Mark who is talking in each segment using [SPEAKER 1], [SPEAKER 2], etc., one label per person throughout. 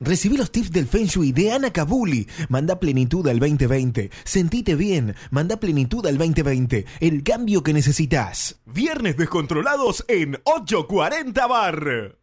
[SPEAKER 1] Recibí los tips del Feng Shui de Ana Kabuli. Manda plenitud al 2020. Sentite bien. Manda plenitud al 2020. El cambio que necesitas. Viernes descontrolados en 840 Bar.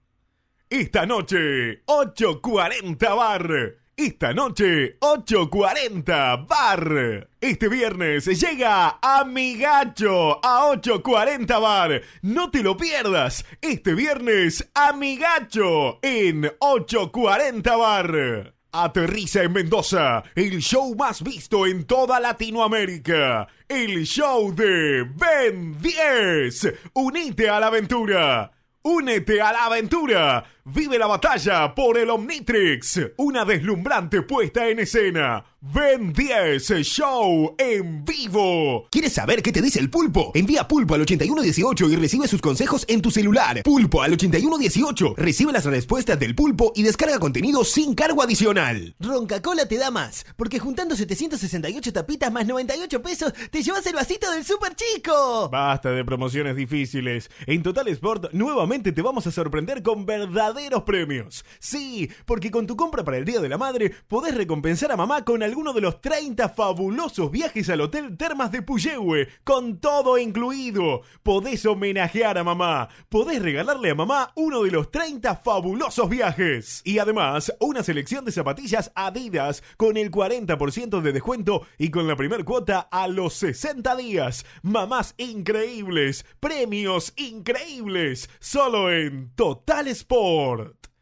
[SPEAKER 1] Esta noche, 840 Bar. Esta noche, 8.40, bar. Este viernes llega Amigacho a 8.40 bar. No te lo pierdas. Este viernes, Amigacho en 8.40 bar. Aterriza en Mendoza, el show más visto en toda Latinoamérica. El show de Ben 10. Únete a la aventura. Únete a la aventura. Vive la batalla por el Omnitrix. Una deslumbrante puesta en escena. Ven 10 Show en vivo. ¿Quieres saber qué te dice el pulpo? Envía pulpo al 8118 y recibe sus consejos en tu celular. Pulpo al 8118. Recibe las respuestas del pulpo y descarga contenido sin cargo adicional. Roncacola te da más, porque juntando 768 tapitas más 98 pesos, te llevas el vasito del super chico. Basta de promociones difíciles. En Total Sport nuevamente te vamos a sorprender con verdad verdaderos premios. Sí, porque con tu compra para el Día de la Madre podés recompensar a mamá con alguno de los 30 fabulosos viajes al Hotel Termas de Puyehue, con todo incluido. Podés homenajear a mamá, podés regalarle a mamá uno de los 30 fabulosos viajes. Y además, una selección de zapatillas Adidas con el 40% de descuento y con la primer cuota a los 60 días. Mamás increíbles, premios increíbles, solo en Total Sport.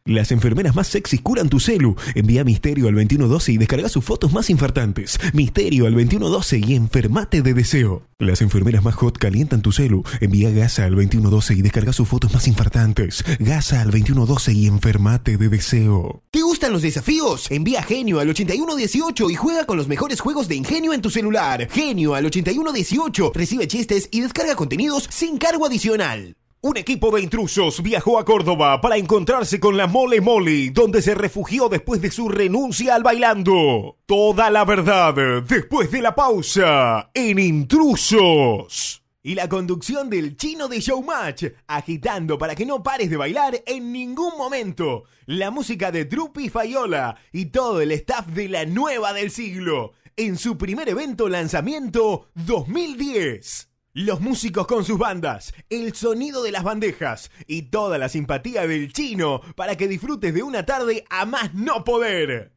[SPEAKER 1] Las enfermeras más sexy curan tu celu. Envía Misterio al 2112 y descarga sus fotos más infartantes. Misterio al 2112 y enfermate de deseo. Las enfermeras más hot calientan tu celu. Envía Gasa al 2112 y descarga sus fotos más infartantes. Gasa al 2112 y enfermate de deseo. ¿Te gustan los desafíos? Envía Genio al 8118 y juega con los mejores juegos de ingenio en tu celular. Genio al 8118. Recibe chistes y descarga contenidos sin cargo adicional. Un equipo de intrusos viajó a Córdoba para encontrarse con la Mole Molly, donde se refugió después de su renuncia al bailando. Toda la verdad después de la pausa en Intrusos. Y la conducción del chino de Showmatch, agitando para que no pares de bailar en ningún momento. La música de Drupi Fayola y todo el staff de la nueva del siglo, en su primer evento lanzamiento 2010. Los músicos con sus bandas, el sonido de las bandejas y toda la simpatía del chino para que disfrutes de una tarde a más no poder.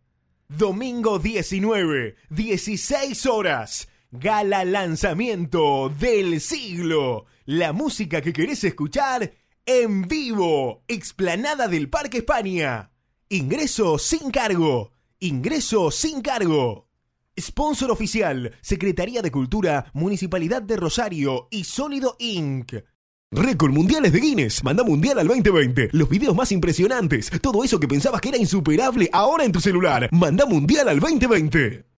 [SPEAKER 1] Domingo 19, 16 horas. Gala lanzamiento del siglo. La música que querés escuchar en vivo. Explanada del Parque España. Ingreso sin cargo. Ingreso sin cargo. Sponsor oficial, Secretaría de Cultura, Municipalidad de Rosario y Sólido Inc. Récord mundiales de Guinness. Manda mundial al 2020. Los videos más impresionantes. Todo eso que pensabas que era insuperable ahora en tu celular. Manda mundial al 2020.